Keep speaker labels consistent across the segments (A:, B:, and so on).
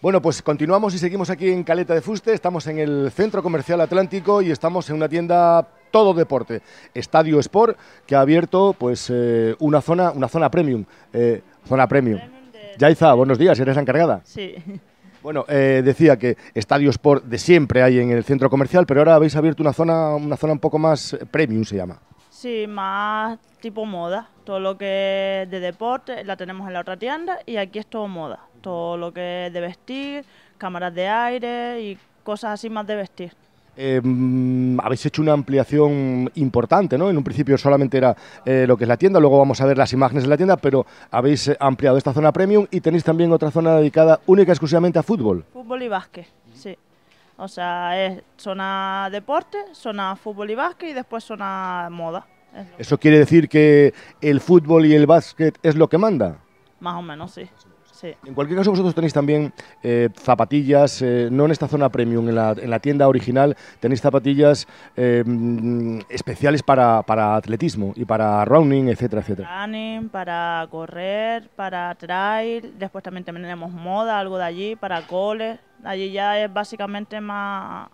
A: Bueno, pues continuamos y seguimos aquí en Caleta de Fuste. Estamos en el Centro Comercial Atlántico y estamos en una tienda todo deporte, Estadio Sport, que ha abierto pues eh, una zona, una zona premium, eh, zona premium. Yaiza, buenos días, eres la encargada. Sí. Bueno, eh, decía que Estadio Sport de siempre hay en el centro comercial, pero ahora habéis abierto una zona, una zona un poco más premium, se llama.
B: Sí, más tipo moda. Todo lo que es de deporte la tenemos en la otra tienda y aquí es todo moda todo lo que es de vestir, cámaras de aire y cosas así más de vestir.
A: Em, habéis hecho una ampliación importante, ¿no? En un principio solamente era eh, lo que es la tienda, luego vamos a ver las imágenes de la tienda, pero habéis eh, ampliado esta zona premium y tenéis también otra zona dedicada única y exclusivamente a fútbol.
B: Fútbol y básquet, sí. O sea, es zona deporte, zona fútbol y básquet y después zona moda. ¿Eso
A: quiere decir que el fútbol y el básquet es lo que manda?
B: Más o menos, sí. En
A: cualquier caso, vosotros tenéis también eh, zapatillas, eh, no en esta zona premium, en la, tienda original, tenéis zapatillas eh, mm, especiales para, para, atletismo y para running, etcétera, etcétera.
B: Running, para correr, para trail, después también tenemos moda, algo de allí, para coles. Allí ya es básicamente más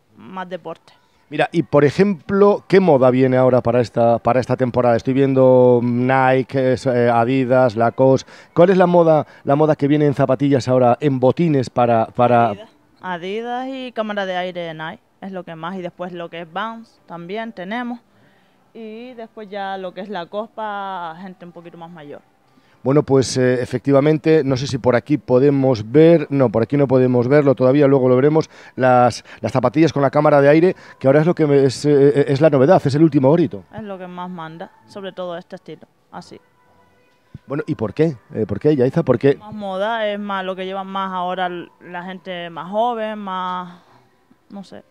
B: deporte.
A: Mira, y por ejemplo, ¿qué moda viene ahora para esta, para esta temporada? Estoy viendo mm, Nike, eh, Adidas, Lacoste. ¿Cuál es la moda, la moda que viene en zapatillas ahora, en botines para...
B: Adidas. y cámara de aire Nike, es lo que más. Y después lo que es Bounce también tenemos. Y después ya lo que es Lacoste para gente un poquito más mayor.
A: Bueno, pues eh, efectivamente, no sé si por aquí podemos ver, no, por aquí no podemos verlo todavía, luego lo veremos, las, las zapatillas con la cámara de aire, que ahora es lo que es, eh, eh, es la novedad, es el último grito.
B: Es lo que más manda, sobre todo este estilo, así.
A: Bueno, ¿y por qué? ¿Por qué, Yaiza? ¿Por más
B: moda, es más lo que llevan más ahora la gente más joven, más... no sé.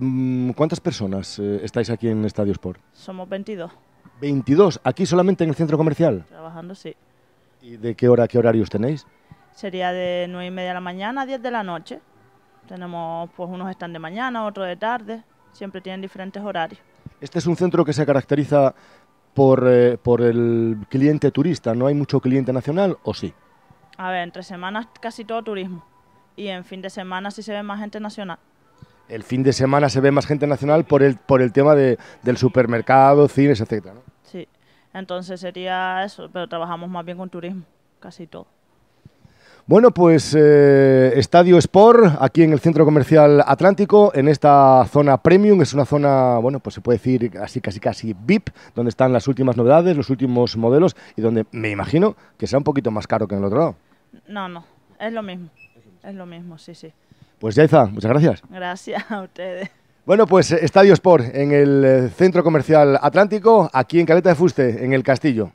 A: Mm, ¿Cuántas personas estáis aquí en Estadio Sport?
B: Somos 22.
A: ¿22? ¿Aquí solamente en el centro comercial?
B: Trabajando, sí.
A: ¿Y de qué hora, qué horarios tenéis?
B: Sería de nueve y media de la mañana a 10 de la noche. Tenemos pues unos están de mañana, otros de tarde. Siempre tienen diferentes horarios.
A: Este es un centro que se caracteriza por, eh, por el cliente turista. ¿No hay mucho cliente nacional o sí?
B: A ver, entre semanas casi todo turismo. Y en fin de semana sí se ve más gente nacional
A: el fin de semana se ve más gente nacional por el, por el tema de, del supermercado, cines, etcétera. ¿no?
B: Entonces sería eso, pero trabajamos más bien con turismo, casi todo.
A: Bueno, pues eh, Estadio Sport, aquí en el Centro Comercial Atlántico, en esta zona premium, es una zona, bueno, pues se puede decir así casi casi VIP, donde están las últimas novedades, los últimos modelos y donde me imagino que será un poquito más caro que en el otro lado.
B: No, no, es lo mismo, es lo mismo, sí, sí.
A: Pues Yaiza, muchas gracias.
B: Gracias a ustedes.
A: Bueno, pues eh, Estadio Sport en el eh, Centro Comercial Atlántico, aquí en Caleta de Fuste, en el Castillo.